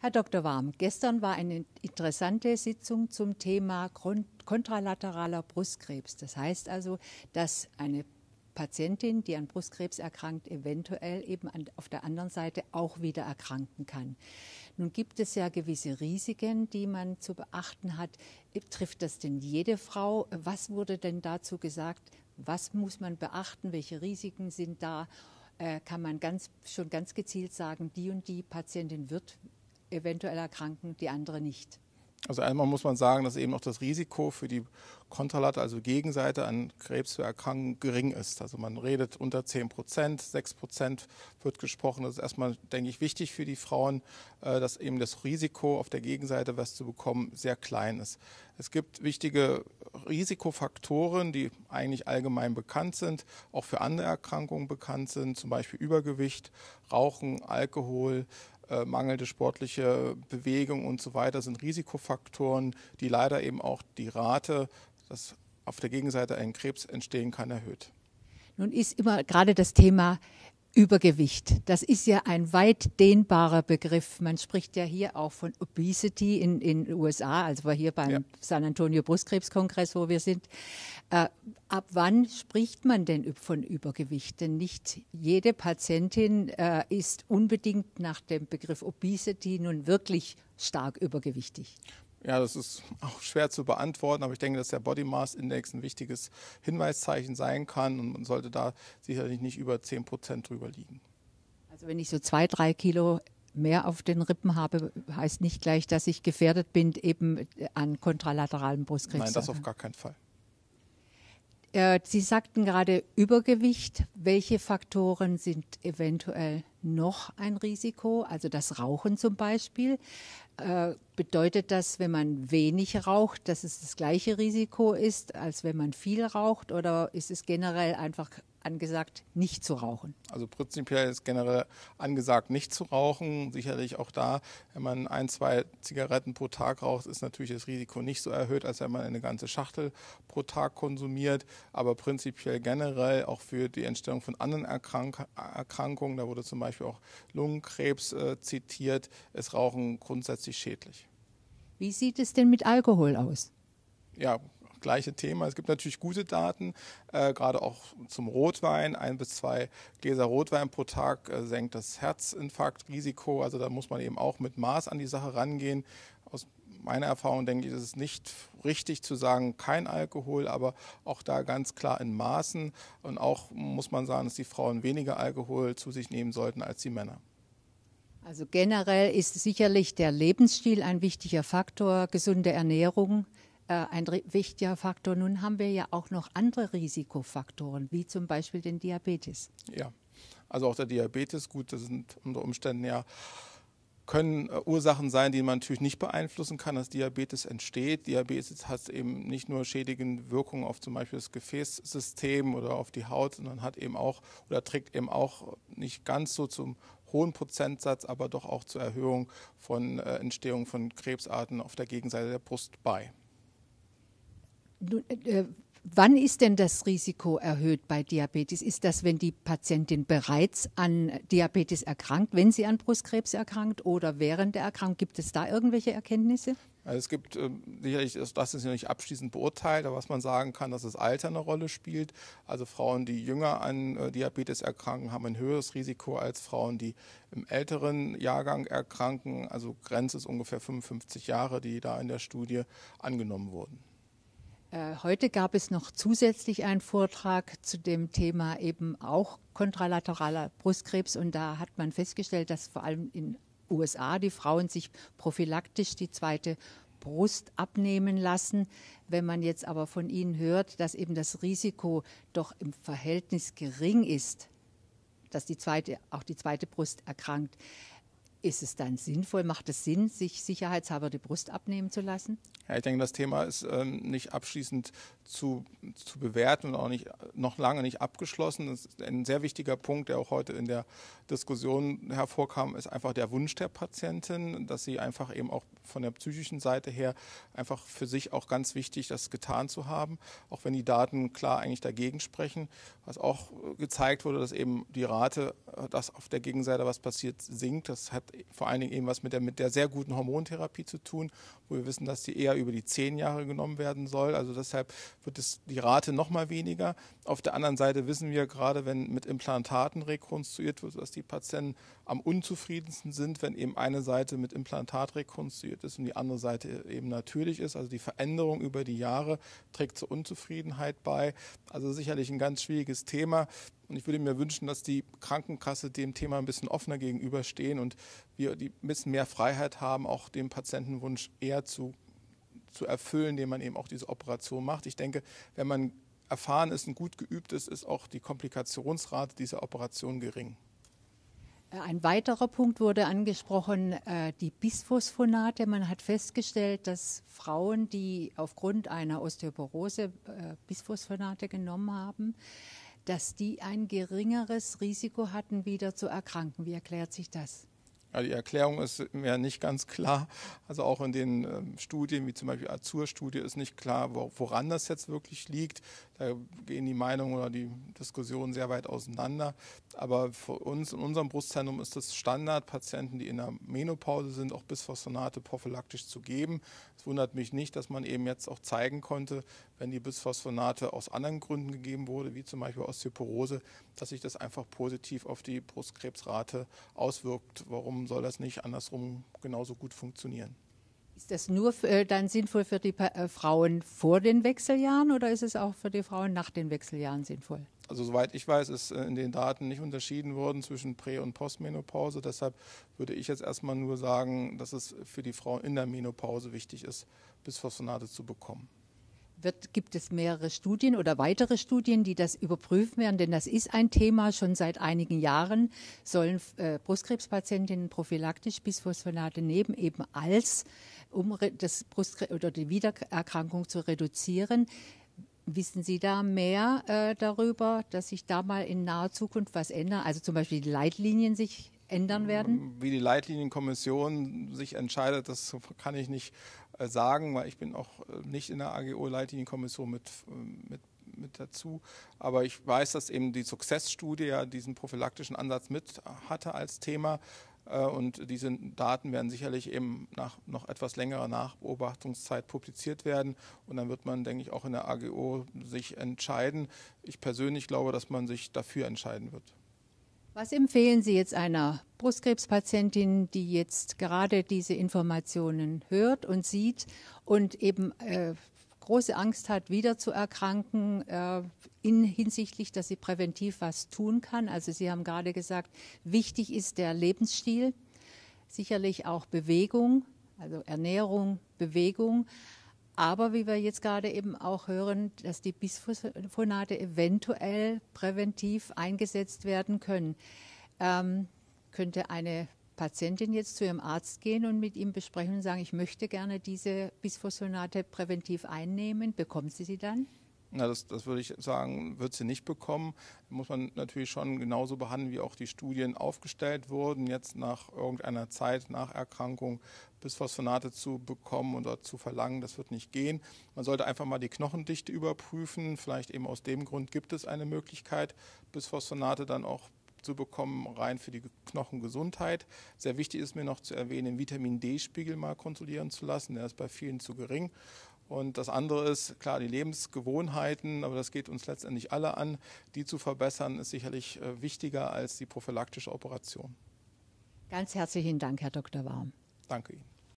Herr Dr. Warm, gestern war eine interessante Sitzung zum Thema kontralateraler Brustkrebs. Das heißt also, dass eine Patientin, die an Brustkrebs erkrankt, eventuell eben an, auf der anderen Seite auch wieder erkranken kann. Nun gibt es ja gewisse Risiken, die man zu beachten hat. Trifft das denn jede Frau? Was wurde denn dazu gesagt? Was muss man beachten? Welche Risiken sind da? Äh, kann man ganz, schon ganz gezielt sagen, die und die Patientin wird eventuell erkranken, die andere nicht. Also einmal muss man sagen, dass eben auch das Risiko für die Kontralatte, also Gegenseite, an Krebs zu erkranken, gering ist. Also man redet unter 10 Prozent, 6 Prozent wird gesprochen. Das ist erstmal, denke ich, wichtig für die Frauen, äh, dass eben das Risiko, auf der Gegenseite was zu bekommen, sehr klein ist. Es gibt wichtige Risikofaktoren, die eigentlich allgemein bekannt sind, auch für andere Erkrankungen bekannt sind, zum Beispiel Übergewicht, Rauchen, Alkohol, äh, mangelnde sportliche Bewegung und so weiter sind Risikofaktoren, die leider eben auch die Rate, dass auf der Gegenseite ein Krebs entstehen kann, erhöht. Nun ist immer gerade das Thema Übergewicht. Das ist ja ein weit dehnbarer Begriff. Man spricht ja hier auch von Obesity in den USA, also war hier beim ja. San Antonio Brustkrebskongress, wo wir sind. Äh, ab wann spricht man denn von Übergewicht? Denn nicht jede Patientin äh, ist unbedingt nach dem Begriff Obesity nun wirklich stark übergewichtig. Ja, das ist auch schwer zu beantworten, aber ich denke, dass der Body Mass Index ein wichtiges Hinweiszeichen sein kann und man sollte da sicherlich nicht über 10 Prozent drüber liegen. Also wenn ich so zwei, drei Kilo mehr auf den Rippen habe, heißt nicht gleich, dass ich gefährdet bin, eben äh, an kontralateralen Brustkrebs. Nein, das auf gar keinen Fall. Äh, Sie sagten gerade Übergewicht. Welche Faktoren sind eventuell noch ein Risiko, also das Rauchen zum Beispiel. Äh, bedeutet das, wenn man wenig raucht, dass es das gleiche Risiko ist, als wenn man viel raucht? Oder ist es generell einfach angesagt, nicht zu rauchen? Also prinzipiell ist generell angesagt, nicht zu rauchen. Sicherlich auch da, wenn man ein, zwei Zigaretten pro Tag raucht, ist natürlich das Risiko nicht so erhöht, als wenn man eine ganze Schachtel pro Tag konsumiert. Aber prinzipiell generell auch für die Entstehung von anderen Erkrank Erkrankungen, da wurde zum Beispiel auch Lungenkrebs äh, zitiert, ist Rauchen grundsätzlich schädlich. Wie sieht es denn mit Alkohol aus? Ja, gleiche Thema. Es gibt natürlich gute Daten, äh, gerade auch zum Rotwein. Ein bis zwei Gläser Rotwein pro Tag äh, senkt das Herzinfarktrisiko. Also da muss man eben auch mit Maß an die Sache rangehen. Aus meiner Erfahrung denke ich, ist es nicht richtig zu sagen, kein Alkohol, aber auch da ganz klar in Maßen. Und auch muss man sagen, dass die Frauen weniger Alkohol zu sich nehmen sollten als die Männer. Also generell ist sicherlich der Lebensstil ein wichtiger Faktor, gesunde Ernährung, äh, ein wichtiger Faktor. Nun haben wir ja auch noch andere Risikofaktoren, wie zum Beispiel den Diabetes. Ja, also auch der Diabetes, gut, das sind unter Umständen ja können äh, Ursachen sein, die man natürlich nicht beeinflussen kann, dass Diabetes entsteht. Diabetes hat eben nicht nur schädigende Wirkungen auf zum Beispiel das Gefäßsystem oder auf die Haut, sondern hat eben auch oder trägt eben auch nicht ganz so zum hohen Prozentsatz, aber doch auch zur Erhöhung von äh, Entstehung von Krebsarten auf der Gegenseite der Brust bei. Äh, äh, wann ist denn das Risiko erhöht bei Diabetes? Ist das, wenn die Patientin bereits an Diabetes erkrankt, wenn sie an Brustkrebs erkrankt oder während der Erkrankung? Gibt es da irgendwelche Erkenntnisse? Also es gibt äh, sicherlich, das ist ja nicht abschließend beurteilt, aber was man sagen kann, dass das Alter eine Rolle spielt. Also Frauen, die jünger an äh, Diabetes erkranken, haben ein höheres Risiko als Frauen, die im älteren Jahrgang erkranken. Also Grenze ist ungefähr 55 Jahre, die da in der Studie angenommen wurden. Äh, heute gab es noch zusätzlich einen Vortrag zu dem Thema eben auch kontralateraler Brustkrebs und da hat man festgestellt, dass vor allem in USA die Frauen sich prophylaktisch die zweite Brust abnehmen lassen. Wenn man jetzt aber von ihnen hört, dass eben das Risiko doch im Verhältnis gering ist, dass die zweite, auch die zweite Brust erkrankt, ist es dann sinnvoll, macht es Sinn, sich sicherheitshalber die Brust abnehmen zu lassen? Ja, ich denke, das Thema ist ähm, nicht abschließend zu, zu bewerten und auch nicht, noch lange nicht abgeschlossen. Das ist ein sehr wichtiger Punkt, der auch heute in der Diskussion hervorkam, ist einfach der Wunsch der Patientin, dass sie einfach eben auch von der psychischen Seite her einfach für sich auch ganz wichtig, das getan zu haben, auch wenn die Daten klar eigentlich dagegen sprechen. Was auch gezeigt wurde, dass eben die Rate, dass auf der Gegenseite was passiert, sinkt. Das hat vor allen Dingen eben was mit der, mit der sehr guten Hormontherapie zu tun, wo wir wissen, dass die eher über die zehn Jahre genommen werden soll. Also deshalb wird es die Rate noch mal weniger. Auf der anderen Seite wissen wir gerade, wenn mit Implantaten rekonstruiert wird, dass die Patienten am unzufriedensten sind, wenn eben eine Seite mit Implantat rekonstruiert ist und die andere Seite eben natürlich ist. Also die Veränderung über die Jahre trägt zur Unzufriedenheit bei. Also sicherlich ein ganz schwieriges Thema. Und ich würde mir wünschen, dass die Krankenkasse dem Thema ein bisschen offener gegenüberstehen und wir ein bisschen mehr Freiheit haben, auch den Patientenwunsch eher zu, zu erfüllen, indem man eben auch diese Operation macht. Ich denke, wenn man erfahren ist und gut geübt ist, ist auch die Komplikationsrate dieser Operation gering. Äh, ein weiterer Punkt wurde angesprochen, äh, die Bisphosphonate. Man hat festgestellt, dass Frauen, die aufgrund einer Osteoporose äh, Bisphosphonate genommen haben, dass die ein geringeres Risiko hatten, wieder zu erkranken. Wie erklärt sich das? Ja, die Erklärung ist mir nicht ganz klar. Also auch in den ähm, Studien, wie zum Beispiel Azur-Studie, ist nicht klar, woran das jetzt wirklich liegt. Da gehen die Meinungen oder die Diskussionen sehr weit auseinander. Aber für uns in unserem Brustzentrum ist es Standard, Patienten, die in der Menopause sind, auch Bisphosphonate prophylaktisch zu geben. Es wundert mich nicht, dass man eben jetzt auch zeigen konnte, wenn die Bisphosphonate aus anderen Gründen gegeben wurde, wie zum Beispiel Osteoporose, dass sich das einfach positiv auf die Brustkrebsrate auswirkt. Warum soll das nicht andersrum genauso gut funktionieren? Ist das nur äh, dann sinnvoll für die äh, Frauen vor den Wechseljahren oder ist es auch für die Frauen nach den Wechseljahren sinnvoll? Also soweit ich weiß, ist äh, in den Daten nicht unterschieden worden zwischen Prä- und Postmenopause. Deshalb würde ich jetzt erstmal nur sagen, dass es für die Frauen in der Menopause wichtig ist, Bisphosphonate zu bekommen wird, gibt es mehrere Studien oder weitere Studien, die das überprüfen werden, denn das ist ein Thema. Schon seit einigen Jahren sollen äh, Brustkrebspatientinnen prophylaktisch Bisphosphonate nehmen, eben als, um das Brustkrebs oder die Wiedererkrankung zu reduzieren. Wissen Sie da mehr äh, darüber, dass sich da mal in naher Zukunft was ändert? Also zum Beispiel die Leitlinien sich ändern werden? Wie die Leitlinienkommission sich entscheidet, das kann ich nicht äh, sagen, weil ich bin auch äh, nicht in der AGO-Leitlinienkommission mit, äh, mit, mit dazu. Aber ich weiß, dass eben die Success-Studie ja diesen prophylaktischen Ansatz mit hatte als Thema. Und diese Daten werden sicherlich eben nach noch etwas längerer Nachbeobachtungszeit publiziert werden. Und dann wird man, denke ich, auch in der AGO sich entscheiden. Ich persönlich glaube, dass man sich dafür entscheiden wird. Was empfehlen Sie jetzt einer Brustkrebspatientin, die jetzt gerade diese Informationen hört und sieht und eben äh, große Angst hat, wieder zu erkranken, äh, in, hinsichtlich, dass sie präventiv was tun kann? Also Sie haben gerade gesagt, wichtig ist der Lebensstil, sicherlich auch Bewegung, also Ernährung, Bewegung. Aber wie wir jetzt gerade eben auch hören, dass die Bisphosphonate eventuell präventiv eingesetzt werden können. Ähm, könnte eine Patientin jetzt zu ihrem Arzt gehen und mit ihm besprechen und sagen, ich möchte gerne diese Bisphosphonate präventiv einnehmen, bekommt sie sie dann? Na, das, das, würde ich sagen, wird sie nicht bekommen. Muss man natürlich schon genauso behandeln, wie auch die Studien aufgestellt wurden, jetzt nach irgendeiner Zeit nach Erkrankung Bisphosphonate zu bekommen oder zu verlangen. Das wird nicht gehen. Man sollte einfach mal die Knochendichte überprüfen. Vielleicht eben aus dem Grund gibt es eine Möglichkeit, Bisphosphonate dann auch zu bekommen, rein für die Knochengesundheit. Sehr wichtig ist mir noch zu erwähnen, den Vitamin D-Spiegel mal kontrollieren zu lassen. Der ist bei vielen zu gering. Und das andere ist, klar, die Lebensgewohnheiten, aber das geht uns letztendlich alle an, die zu verbessern, ist sicherlich äh, wichtiger als die prophylaktische Operation. Ganz herzlichen Dank, Herr Dr. Warm. Danke Ihnen.